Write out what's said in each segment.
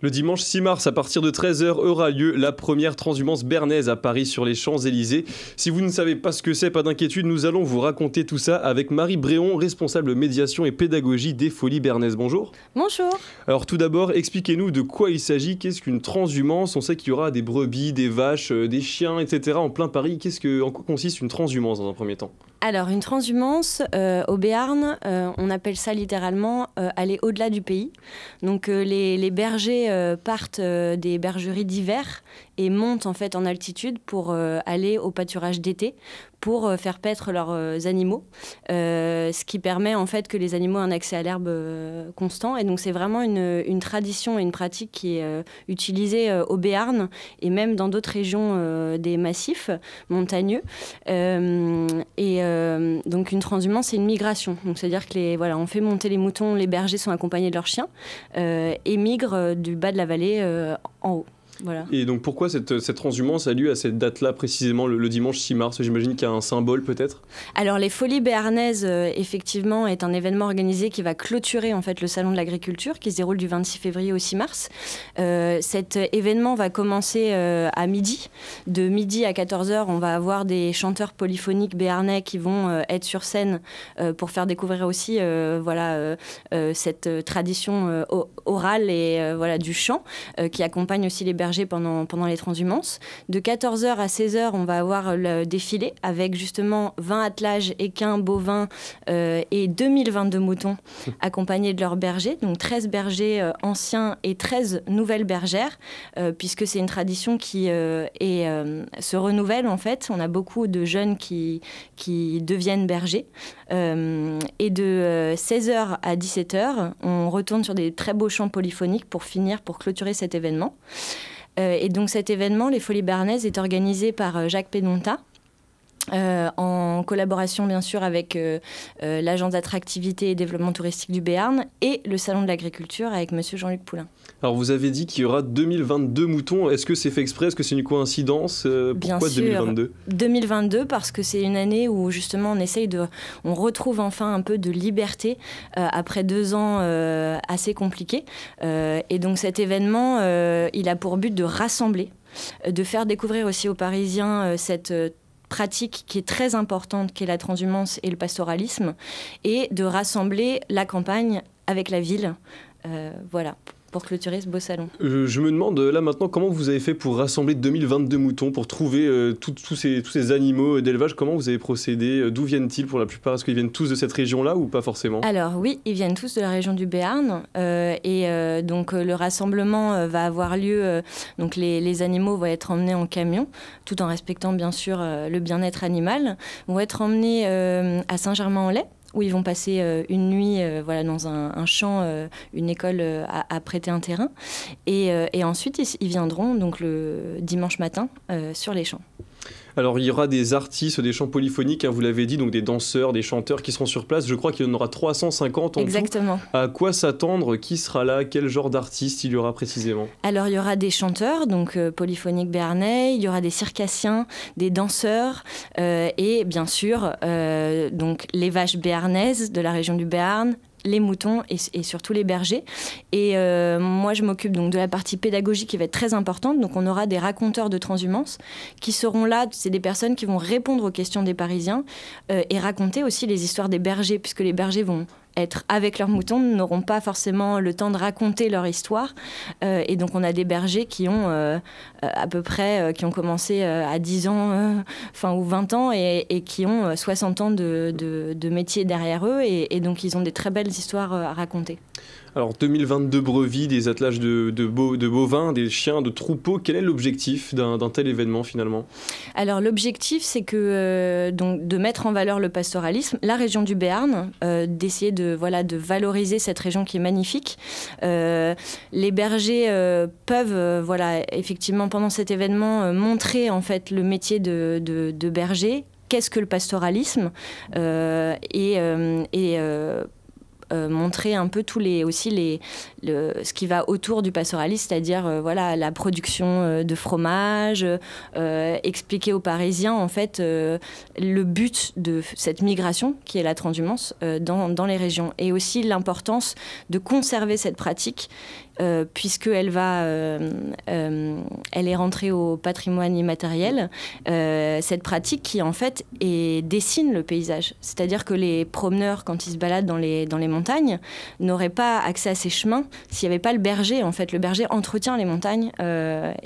Le dimanche 6 mars, à partir de 13h, aura lieu la première transhumance bernaise à Paris sur les Champs-Élysées. Si vous ne savez pas ce que c'est, pas d'inquiétude, nous allons vous raconter tout ça avec Marie Bréon, responsable médiation et pédagogie des Folies Bernaises. Bonjour. Bonjour. Alors tout d'abord, expliquez-nous de quoi il s'agit, qu'est-ce qu'une transhumance On sait qu'il y aura des brebis, des vaches, euh, des chiens, etc. en plein Paris. Qu'est-ce que, en quoi consiste une transhumance dans un premier temps alors, une transhumance, euh, au Béarn, euh, on appelle ça littéralement euh, aller au-delà du pays. Donc, les, les, bergers partent des bergeries d'hiver et montent en fait en altitude pour aller au pâturage d'été, pour euh, faire paître leurs euh, animaux, euh, ce qui permet en fait que les animaux aient un accès à l'herbe constant. Et donc c'est vraiment une, tradition et une pratique qui est utilisée au Béarn et même dans d'autres régions des massifs montagneux. et donc une transhumance, c'est une migration. Donc c'est-à-dire que les, voilà, on fait monter les moutons, les bergers sont accompagnés de leurs chiens et migrent du bas de la vallée en haut. Et donc pourquoi cette, transhumance a lieu à cette date-là précisément, le, dimanche 6 mars J'imagine qu'il y a un symbole peut-être Alors les Folies Béarnaises, euh, effectivement, est un événement organisé qui va clôturer en fait le Salon de l'Agriculture qui se déroule du 26 février au 6 mars. Euh, cet événement va commencer euh, à midi. De midi à 14h, on va avoir des chanteurs polyphoniques béarnais qui vont être sur scène pour faire découvrir aussi voilà, cette tradition orale et voilà, du chant qui accompagne aussi les bergers pendant, pendant les transhumances. De 14h à 16h, on va avoir le défilé avec justement 20 attelages, équins, bovins euh, et 2022 moutons accompagnés de leurs bergers, donc 13 bergers euh, anciens et 13 nouvelles bergères, euh, puisque c'est une tradition qui est, se renouvelle en fait. On a beaucoup de jeunes qui, qui deviennent bergers. et de 16h à 17h, on retourne sur des très beaux chants polyphoniques pour finir, pour clôturer cet événement. Euh, et donc cet événement, les Folies Barnaises, est organisé par euh, Jacques Pédonta, collaboration bien sûr avec euh, euh, l'Agence d'attractivité et développement touristique du Béarn et le Salon de l'agriculture avec Monsieur Jean-Luc Poulain. Alors vous avez dit qu'il y aura 2022 moutons. Est-ce que c'est fait exprès Est-ce que c'est une coïncidence euh, Bien Pourquoi sûr, 2022 2022 parce que c'est une année où justement on essaye de, on retrouve enfin un peu de liberté après deux ans assez compliqués. et donc cet événement, il a pour but de rassembler de faire découvrir aussi aux Parisiens cette pratique qui est très importante, qui est la transhumance et le pastoralisme, et de rassembler la campagne avec la ville. Euh, voilà pour clôturer ce beau salon. je me demande là maintenant comment vous avez fait pour rassembler 2022 moutons, pour trouver euh, tous ces animaux d'élevage. Comment vous avez procédé euh, D'où viennent-ils pour la plupart Est-ce qu'ils viennent tous de cette région-là ou pas forcément Alors oui, ils viennent tous de la région du Béarn. Euh, et donc le rassemblement va avoir lieu. donc les, les, animaux vont être emmenés en camion, tout en respectant bien sûr le bien-être animal. Ils vont être emmenés à Saint-Germain-en-Laye où ils vont passer euh, une nuit euh, voilà, dans un, champ, euh, une école à prêter un terrain. Et, ensuite, ils, ils, viendront donc le dimanche matin sur les champs. Alors il y aura des artistes des chants polyphoniques, hein, vous l'avez dit, donc des danseurs, des chanteurs qui seront sur place. Je crois qu'il y en aura 350 en Exactement. À quoi s'attendre Qui sera là Quel genre d'artiste il y aura précisément Alors il y aura des chanteurs, donc euh, polyphoniques béarnais, il y aura des circassiens, des danseurs euh, et bien sûr euh, donc les vaches béarnaises de la région du Béarn, les moutons et, surtout les bergers. Et euh, moi, je m'occupe donc de la partie pédagogique qui va être très importante. Donc, on aura des raconteurs de transhumance qui seront là. C'est des personnes qui vont répondre aux questions des Parisiens euh, et raconter aussi les histoires des bergers, puisque les bergers vont être avec leurs moutons n'auront pas forcément le temps de raconter leur histoire. Euh, et donc on a des bergers qui ont euh, euh, à peu près, qui ont commencé à 10 ans, enfin ou 20 ans, et, qui ont 60 ans de, métier derrière eux. et, donc ils ont des très belles histoires à raconter. Alors 2022 brevis, des attelages de, de, de bovins, des chiens, de troupeaux. Quel est l'objectif d'un tel événement finalement Alors l'objectif, c'est que euh, donc de mettre en valeur le pastoralisme, la région du Béarn, euh, d'essayer de voilà de valoriser cette région qui est magnifique. Euh, les bergers peuvent voilà effectivement pendant cet événement montrer en fait le métier de, berger, qu'est-ce que le pastoralisme et, euh, montrer un peu tous les, aussi les, ce qui va autour du pastoralisme, c'est-à-dire euh, voilà, la production euh, de fromage, expliquer aux Parisiens en fait le but de cette migration qui est la transhumance dans, dans les régions et aussi l'importance de conserver cette pratique euh, puisqu'elle va, euh, euh, elle est rentrée au patrimoine immatériel, cette pratique qui en fait dessine le paysage. C'est-à-dire que les promeneurs, quand ils se baladent dans les, dans les montagnes, n'auraient pas accès à ces chemins s'il n'y avait pas le berger. En fait, le berger entretient les montagnes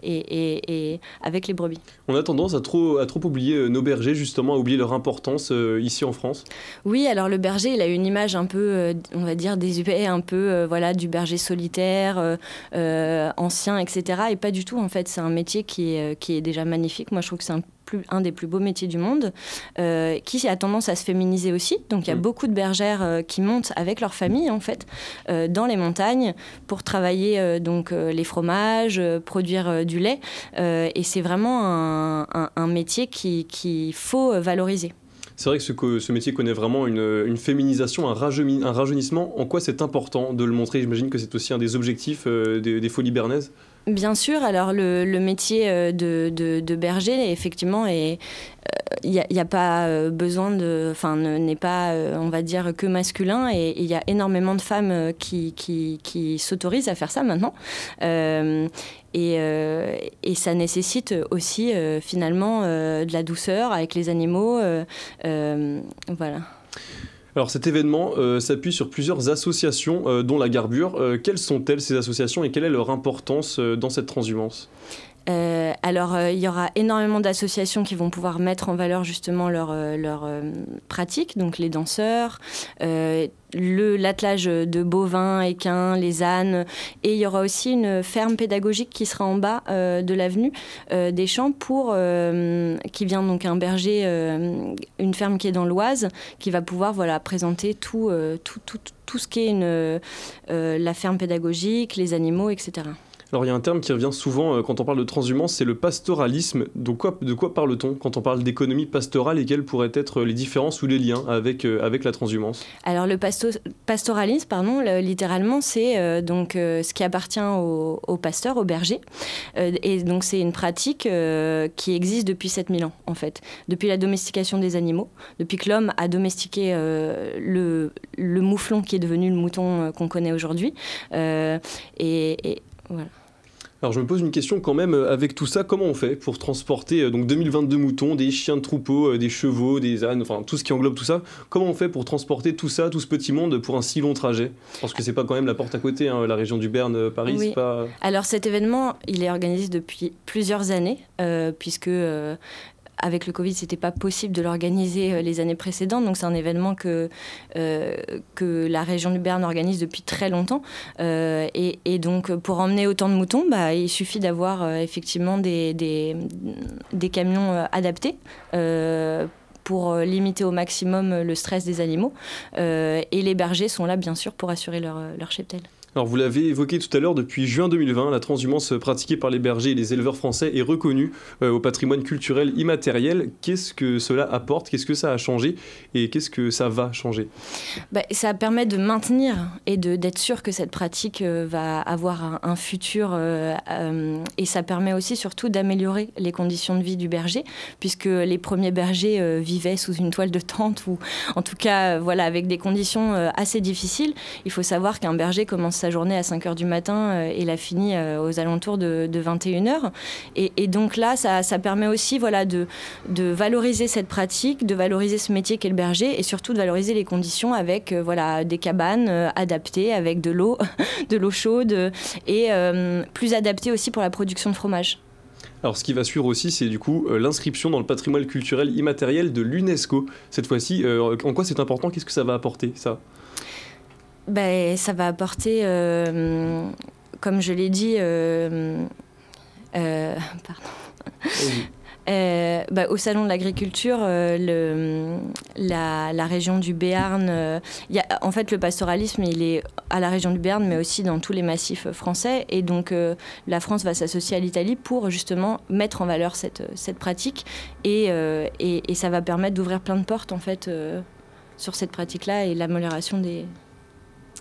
et, avec les brebis. On a tendance à trop, à trop oublier nos bergers, justement, à oublier leur importance ici en France. Oui, alors le berger, il a une image un peu, on va dire, désuée, un peu voilà, du berger solitaire anciens euh, euh, ancien, etc. Et pas du tout, en fait, c'est un métier qui est, euh, qui est déjà magnifique. Moi, je trouve que c'est un un des plus beaux métiers du monde, qui a tendance à se féminiser aussi. Donc il y a beaucoup de bergères qui montent avec leur famille en fait dans les montagnes pour travailler donc les fromages, produire du lait. et c'est vraiment un, métier qu'il qui faut valoriser. C'est vrai que ce, ce, métier connaît vraiment une, féminisation, un, rajeunissement. En quoi c'est important de le montrer J'imagine que c'est aussi un des objectifs euh, des, des, folies bernaises. Bien sûr, alors le, métier euh, de, berger, effectivement, euh, il n'y a, pas euh, besoin de, enfin, n'est pas, on va dire, que masculin. Et il y a énormément de femmes qui, qui, s'autorisent à faire ça maintenant. et, ça nécessite aussi, finalement, de la douceur avec les animaux. voilà. Alors cet événement euh, s'appuie sur plusieurs associations, euh, dont la Garbure. Euh, quelles sont-elles ces associations et quelle est leur importance dans cette transhumance euh, alors, euh, il y aura énormément d'associations qui vont pouvoir mettre en valeur justement leur, pratiques, euh, pratique, donc les danseurs, l'attelage de bovins, équins, les ânes. Et il y aura aussi une ferme pédagogique qui sera en bas de l'avenue des Champs pour qui vient donc un berger, une ferme qui est dans l'Oise, qui va pouvoir voilà présenter tout, ce qui est la ferme pédagogique, les animaux, etc. Alors il y a un terme qui revient souvent euh, quand on parle de transhumance, c'est le pastoralisme. Donc de quoi parle-t-on quand on parle d'économie pastorale et quelles pourraient être euh, les différences ou les liens avec, euh, avec la transhumance Alors le pastoralisme, pardon, littéralement, c'est donc ce qui appartient au, au pasteur, au berger. et donc c'est une pratique qui existe depuis 7000 ans en fait, depuis la domestication des animaux, depuis que l'homme a domestiqué le, le mouflon qui est devenu le mouton qu'on connaît aujourd'hui. et voilà. Alors je me pose une question quand même, euh, avec tout ça, comment on fait pour transporter euh, donc 2022 moutons, des chiens de troupeau, euh, des chevaux, des ânes, enfin tout ce qui englobe tout ça, comment on fait pour transporter tout ça, tout ce petit monde pour un si long trajet Parce que c'est pas quand même la porte à côté, hein, la région du Berne, Paris, pas... Alors cet événement, il est organisé depuis plusieurs années, puisque avec le Covid, n'était pas possible de l'organiser euh, les années précédentes. Donc c'est un événement que, euh, que la région du Berne organise depuis très longtemps. Euh, et, donc pour emmener autant de moutons, bah, il suffit d'avoir effectivement des, des, camions adaptés pour limiter au maximum le stress des animaux. et les bergers sont là bien sûr pour assurer leur, leur cheptel. Alors vous l'avez évoqué tout à l'heure, depuis juin 2020, la transhumance pratiquée par les bergers et les éleveurs français est reconnue euh, au patrimoine culturel immatériel. Qu'est-ce que cela apporte Qu'est-ce que ça a changé Et qu'est-ce que ça va changer bah, Ça permet de maintenir et d'être sûr que cette pratique euh, va avoir un, futur. Euh, et ça permet aussi surtout d'améliorer les conditions de vie du berger, puisque les premiers bergers vivaient sous une toile de tente ou en tout cas voilà, avec des conditions assez difficiles. Il faut savoir qu'un berger commence sa journée à 5 h du matin euh, et la finit euh, aux alentours de, 21 h et, et, donc là, ça, ça, permet aussi voilà, de, de valoriser cette pratique, de valoriser ce métier qu'est le berger et surtout de valoriser les conditions avec euh, voilà, des cabanes adaptées, avec de l'eau, de l'eau chaude et plus adaptées aussi pour la production de fromage. Alors ce qui va suivre aussi, c'est du coup l'inscription dans le patrimoine culturel immatériel de l'UNESCO. Cette fois-ci, en quoi c'est important Qu'est-ce que ça va apporter ça ben, Ça va apporter, euh, comme je l'ai dit, euh, euh, pardon. Ben, au salon de l'agriculture, la, région du Béarn, Il y a, en fait, le pastoralisme, il est à la région du Béarn, mais aussi dans tous les massifs français. Et donc, la France va s'associer à l'Italie pour justement mettre en valeur cette, cette pratique. Et, et, et, ça va permettre d'ouvrir plein de portes, en fait, sur cette pratique-là et l'amélioration des,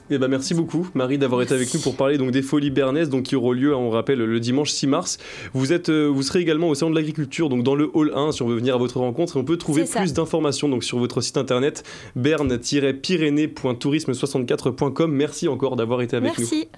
eh ben, merci beaucoup Marie d'avoir été avec nous pour parler donc des folies bernaises donc qui auront lieu hein, on rappelle le dimanche 6 mars. Vous êtes euh, vous serez également au salon de l'agriculture donc dans le hall 1 si on veut venir à votre rencontre on peut trouver plus d'informations donc sur votre site internet berne-pyrénées.tourisme64.com. Merci encore d'avoir été avec nous. Merci.